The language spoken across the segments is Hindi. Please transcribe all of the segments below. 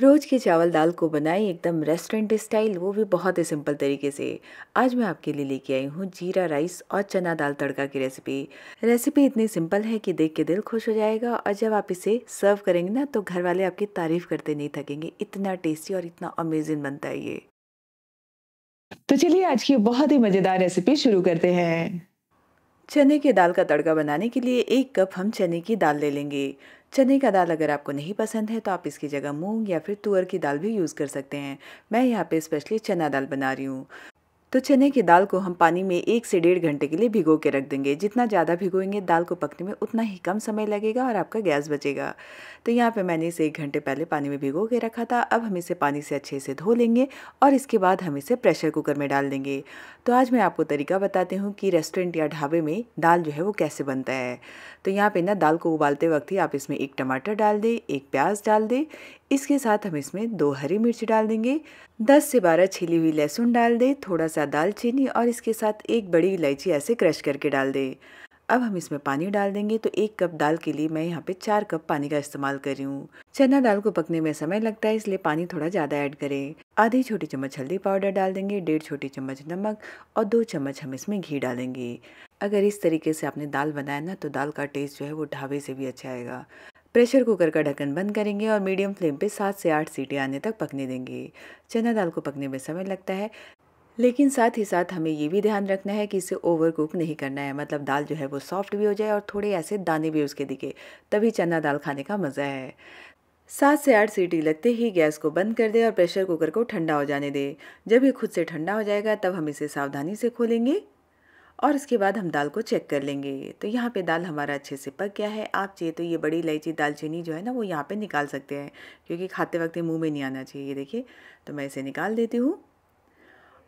रोज़ की चावल दाल को बनाएं एकदम रेस्टोरेंट स्टाइल वो भी बहुत ही सिंपल तरीके से आज मैं आपके लिए लेके आई हूँ जीरा राइस और चना दाल तड़का की रेसिपी रेसिपी इतनी सिंपल है कि देख के दिल खुश हो जाएगा और जब आप इसे सर्व करेंगे ना तो घर वाले आपकी तारीफ करते नहीं थकेंगे इतना टेस्टी और इतना अमेजिंग बनता है ये तो चलिए आज की बहुत ही मज़ेदार रेसिपी शुरू करते हैं चने की दाल का तड़का बनाने के लिए एक कप हम चने की दाल ले लेंगे चने का दाल अगर आपको नहीं पसंद है तो आप इसकी जगह मूंग या फिर तुअर की दाल भी यूज़ कर सकते हैं मैं यहाँ पे स्पेशली चना दाल बना रही हूँ तो चने की दाल को हम पानी में एक से डेढ़ घंटे के लिए भिगो के रख देंगे जितना ज़्यादा भिगोएंगे दाल को पकने में उतना ही कम समय लगेगा और आपका गैस बचेगा तो यहाँ पे मैंने इसे एक घंटे पहले पानी में भिगो के रखा था अब हम इसे पानी से अच्छे से धो लेंगे और इसके बाद हम इसे प्रेशर कुकर में डाल देंगे तो आज मैं आपको तरीका बताती हूँ कि रेस्टोरेंट या ढाबे में दाल जो है वो कैसे बनता है तो यहाँ पर ना दाल को उबालते वक्त ही आप इसमें एक टमाटर डाल दें एक प्याज डाल दें इसके साथ हम इसमें दो हरी मिर्च डाल देंगे दस से बारह छिली हुई लहसुन डाल दें थोड़ा सा दालचीनी और इसके साथ एक बड़ी इलायची ऐसे क्रश करके डाल दें अब हम इसमें पानी डाल देंगे तो एक कप दाल के लिए मैं यहाँ पे चार कप पानी का इस्तेमाल कर रही हूँ चना दाल को पकने में समय लगता है इसलिए पानी थोड़ा ज़्यादा ऐड करें आधी छोटी चम्मच हल्दी पाउडर डाल देंगे डेढ़ छोटी चम्मच नमक और दो चम्मच हम इसमें घी डालेंगे अगर इस तरीके से आपने दाल बनाया ना तो दाल का टेस्ट जो है वो ढाबे से भी अच्छा आएगा प्रेशर कुकर का ढक्कन बंद करेंगे और मीडियम फ्लेम पे सात से आठ सीटें आने तक पकने देंगे चना दाल को पकने में समय लगता है लेकिन साथ ही साथ हमें ये भी ध्यान रखना है कि इसे ओवर कुक नहीं करना है मतलब दाल जो है वो सॉफ्ट भी हो जाए और थोड़े ऐसे दाने भी उसके दिखे तभी चना दाल खाने का मज़ा है सात से आठ सीटी लगते ही गैस को बंद कर दे और प्रेशर कुकर को ठंडा हो जाने दे जब ये खुद से ठंडा हो जाएगा तब हम इसे सावधानी से खोलेंगे और इसके बाद हम दाल को चेक कर लेंगे तो यहाँ पे दाल हमारा अच्छे से पक गया है आप चाहिए तो ये बड़ी इलायची दालचीनी जो है ना वो यहाँ पे निकाल सकते हैं क्योंकि खाते वक्त मुंह में नहीं आना चाहिए देखिए तो मैं इसे निकाल देती हूँ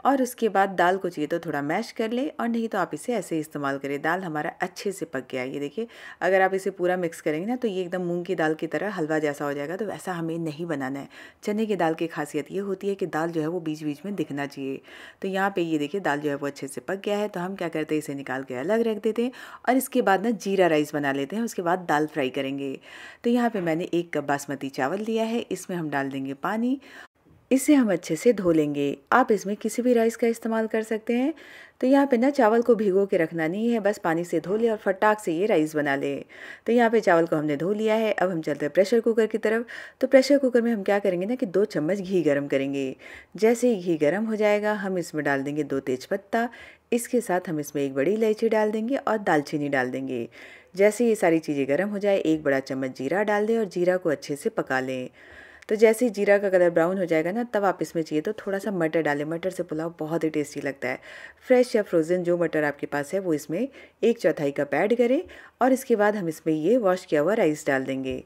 और उसके बाद दाल को चाहिए तो थोड़ा मैश कर ले और नहीं तो आप इसे ऐसे ही इस्तेमाल करें दाल हमारा अच्छे से पक गया ये देखिए अगर आप इसे पूरा मिक्स करेंगे ना तो ये एकदम मूंग की दाल की तरह हलवा जैसा हो जाएगा तो वैसा हमें नहीं बनाना है चने की दाल की खासियत ये होती है कि दाल जो है वो बीच बीच में दिखना चाहिए तो यहाँ पर ये देखिए दाल जो है वो अच्छे से पक गया है तो हम क्या करते हैं इसे निकाल के अलग रख देते हैं और इसके बाद ना जीरा राइस बना लेते हैं उसके बाद दाल फ्राई करेंगे तो यहाँ पर मैंने एक कप बासमती चावल लिया है इसमें हम डाल देंगे पानी इसे हम अच्छे से धो लेंगे आप इसमें किसी भी राइस का इस्तेमाल कर सकते हैं तो यहाँ पे ना चावल को भिगो के रखना नहीं है बस पानी से धो ले और फटाक से ये राइस बना ले तो यहाँ पे चावल को हमने धो लिया है अब हम चलते हैं प्रेशर कुकर की तरफ तो प्रेशर कुकर में हम क्या करेंगे ना कि दो चम्मच घी गर्म करेंगे जैसे ही घी गर्म हो जाएगा हम इसमें डाल देंगे दो तेज़पत्ता इसके साथ हम इसमें एक बड़ी इलायची डाल देंगे और दालचीनी डाल देंगे जैसे ये सारी चीज़ें गर्म हो जाए एक बड़ा चम्मच जीरा डाल दें और जीरा को अच्छे से पका लें तो जैसे ही जीरा का कलर ब्राउन हो जाएगा ना तब आप इसमें चाहिए तो थोड़ा सा मटर डालें मटर से पुलाव बहुत ही टेस्टी लगता है फ्रेश या फ्रोज़न जो मटर आपके पास है वो इसमें एक चौथाई कप ऐड करें और इसके बाद हम इसमें ये वॉश किया हुआ राइस डाल देंगे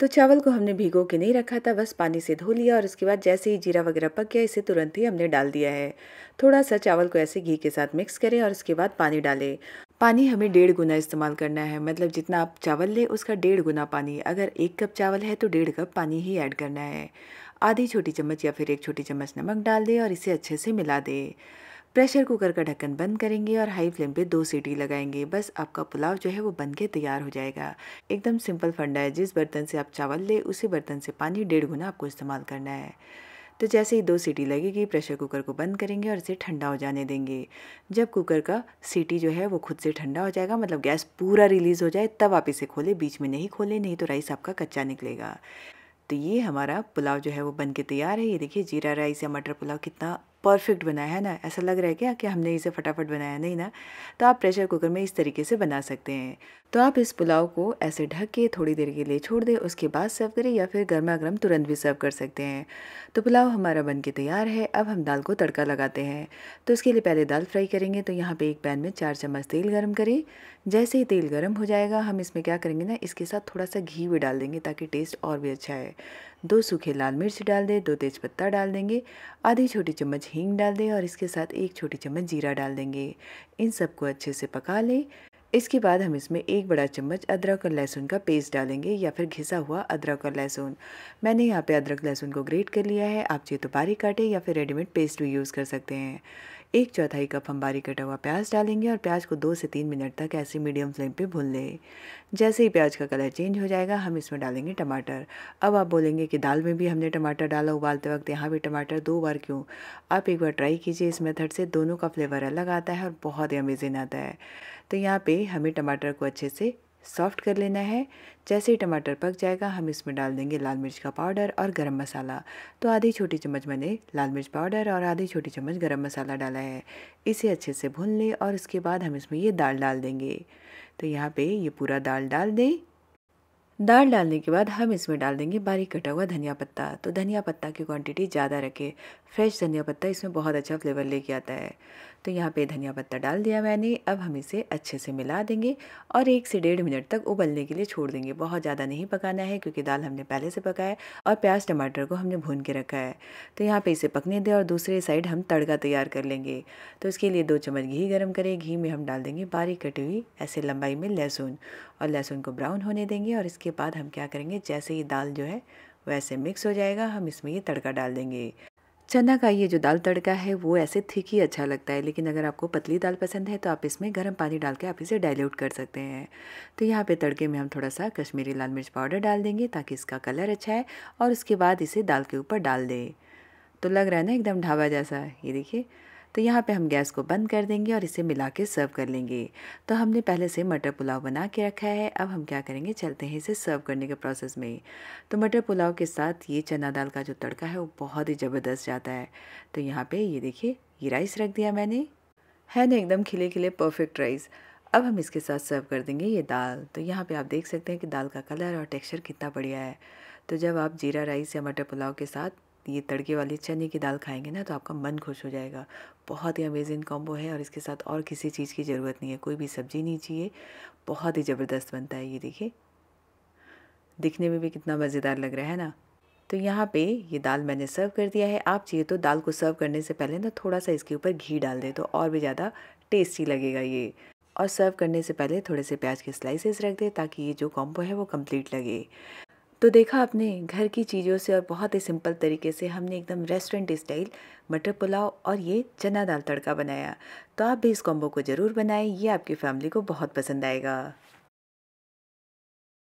तो चावल को हमने भिगो के नहीं रखा था बस पानी से धो लिया और उसके बाद जैसे ही जीरा वगैरह पक गया इसे तुरंत ही हमने डाल दिया है थोड़ा सा चावल को ऐसे घी के साथ मिक्स करें और उसके बाद पानी डालें पानी हमें डेढ़ गुना इस्तेमाल करना है मतलब जितना आप चावल लें उसका डेढ़ गुना पानी अगर एक कप चावल है तो डेढ़ कप पानी ही ऐड करना है आधी छोटी चम्मच या फिर एक छोटी चम्मच नमक डाल दें और इसे अच्छे से मिला दें प्रेशर कुकर का ढक्कन बंद करेंगे और हाई फ्लेम पे दो सीटी लगाएंगे बस आपका पुलाव जो है वो बन के तैयार हो जाएगा एकदम सिंपल फंडा है जिस बर्तन से आप चावल ले उसी बर्तन से पानी डेढ़ गुना आपको इस्तेमाल करना है तो जैसे ही दो सीटी लगेगी प्रेशर कुकर को बंद करेंगे और इसे ठंडा हो जाने देंगे जब कुकर का सीटी जो है वो खुद से ठंडा हो जाएगा मतलब गैस पूरा रिलीज़ हो जाए तब आप इसे खोले बीच में नहीं खोले नहीं तो राइस आपका कच्चा निकलेगा तो ये हमारा पुलाव जो है वो बन के तैयार है ये देखिए जीरा राइस या मटर पुलाव कितना परफेक्ट बनाया है ना ऐसा लग रहा है क्या कि हमने इसे फटाफट बनाया नहीं ना तो आप प्रेशर कुकर में इस तरीके से बना सकते हैं तो आप इस पुलाव को ऐसे ढक के थोड़ी देर के लिए छोड़ दें उसके बाद सर्व करें या फिर गर्मा गर्म तुरंत भी सर्व कर सकते हैं तो पुलाव हमारा बन के तैयार है अब हम दाल को तड़का लगाते हैं तो इसके लिए पहले दाल फ्राई करेंगे तो यहाँ पे एक पैन में चार चम्मच तेल गर्म करें जैसे ही तेल गर्म हो जाएगा हम इसमें क्या करेंगे ना इसके साथ थोड़ा सा घी भी डाल देंगे ताकि टेस्ट और भी अच्छा है दो सूखे लाल मिर्च डाल दें दो तेज पत्ता डाल देंगे आधी छोटी चम्मच हींग डाल दें और इसके साथ एक छोटी चम्मच जीरा डाल देंगे इन सबको अच्छे से पका लें इसके बाद हम इसमें एक बड़ा चम्मच अदरक और लहसुन का पेस्ट डालेंगे या फिर घिसा हुआ अदरक और लहसुन मैंने यहाँ पे अदरक लहसुन को ग्रेट कर लिया है आप चाहे तो बारीक काटे या फिर रेडीमेड पेस्ट भी यूज़ कर सकते हैं एक चौथाई कप हम बारीक कटा हुआ प्याज डालेंगे और प्याज को दो से तीन मिनट तक ऐसे मीडियम फ्लेम पे भून लें जैसे ही प्याज का कलर चेंज हो जाएगा हम इसमें डालेंगे टमाटर अब आप बोलेंगे कि दाल में भी हमने टमाटर डाला उबालते वक्त यहाँ भी टमाटर दो बार क्यों आप एक बार ट्राई कीजिए इस मेथड से दोनों का फ्लेवर अलग आता है और बहुत ही अमेजिंग आता है तो यहाँ पे हमें टमाटर को अच्छे से सॉफ्ट कर लेना है जैसे ही टमाटर पक जाएगा हम इसमें डाल देंगे लाल मिर्च का पाउडर और गरम मसाला तो आधी छोटी चम्मच मैंने लाल मिर्च पाउडर और आधी छोटी चम्मच गरम मसाला डाला है इसे अच्छे से भून लें और इसके बाद हम इसमें ये दाल डाल देंगे तो यहाँ पे ये पूरा दाल डाल दें दाल डालने के बाद हम इसमें डाल देंगे बारीक कटा हुआ धनिया पत्ता तो धनिया पत्ता की क्वांटिटी ज़्यादा रखें फ्रेश धनिया पत्ता इसमें बहुत अच्छा फ्लेवर लेके आता है तो यहाँ पे धनिया पत्ता डाल दिया मैंने अब हम इसे अच्छे से मिला देंगे और एक से डेढ़ मिनट तक उबलने के लिए छोड़ देंगे बहुत ज़्यादा नहीं पकाना है क्योंकि दाल हमने पहले से पकाया है और प्याज टमाटर को हमने भून के रखा है तो यहाँ पर इसे पकने दें और दूसरे साइड हम तड़का तैयार कर लेंगे तो इसके लिए दो चम्मच घी गर्म करें घी में हम डाल देंगे बारीक कटी हुई ऐसे लंबाई में लहसुन और लहसुन को ब्राउन होने देंगे और इसके उसके बाद हम क्या करेंगे जैसे ये दाल जो है वैसे मिक्स हो जाएगा हम इसमें ये तड़का डाल देंगे चना का ये जो दाल तड़का है वो ऐसे थिक ही अच्छा लगता है लेकिन अगर आपको पतली दाल पसंद है तो आप इसमें गर्म पानी डाल के आप इसे डाइल्यूट कर सकते हैं तो यहाँ पे तड़के में हम थोड़ा सा कश्मीरी लाल मिर्च पाउडर डाल देंगे ताकि इसका कलर अच्छा है और उसके बाद इसे दाल के ऊपर डाल दें तो लग रहा है ना एकदम ढाबा जैसा ये देखिए तो यहाँ पे हम गैस को बंद कर देंगे और इसे मिला के सर्व कर लेंगे तो हमने पहले से मटर पुलाव बना के रखा है अब हम क्या करेंगे चलते हैं इसे सर्व करने के प्रोसेस में तो मटर पुलाव के साथ ये चना दाल का जो तड़का है वो बहुत ही ज़बरदस्त जाता है तो यहाँ पर ये देखिए ये राइस रख दिया मैंने है ना एकदम खिले खिले परफेक्ट राइस अब हम इसके साथ सर्व कर देंगे ये दाल तो यहाँ पे आप देख सकते हैं कि दाल का कलर और टेक्सचर कितना बढ़िया है तो जब आप जीरा राइस या मटर पुलाव के साथ ये तड़के वाली चने की दाल खाएंगे ना तो आपका मन खुश हो जाएगा बहुत ही अमेजिंग कॉम्बो है और इसके साथ और किसी चीज़ की ज़रूरत नहीं है कोई भी सब्ज़ी नहीं चाहिए बहुत ही ज़बरदस्त बनता है ये देखिए दिखने में भी कितना मज़ेदार लग रहा है ना तो यहाँ पे ये दाल मैंने सर्व कर दिया है आप चाहिए तो दाल को सर्व करने से पहले ना थोड़ा सा इसके ऊपर घी डाल दें तो और भी ज़्यादा टेस्टी लगेगा ये और सर्व करने से पहले थोड़े से प्याज के स्लाइसेस रख दें ताकि ये जो कॉम्बो है वो कंप्लीट लगे तो देखा आपने घर की चीज़ों से और बहुत ही सिंपल तरीके से हमने एकदम रेस्टोरेंट स्टाइल मटर पुलाव और ये चना दाल तड़का बनाया तो आप भी इस कॉम्बो को ज़रूर बनाएं ये आपकी फैमिली को बहुत पसंद आएगा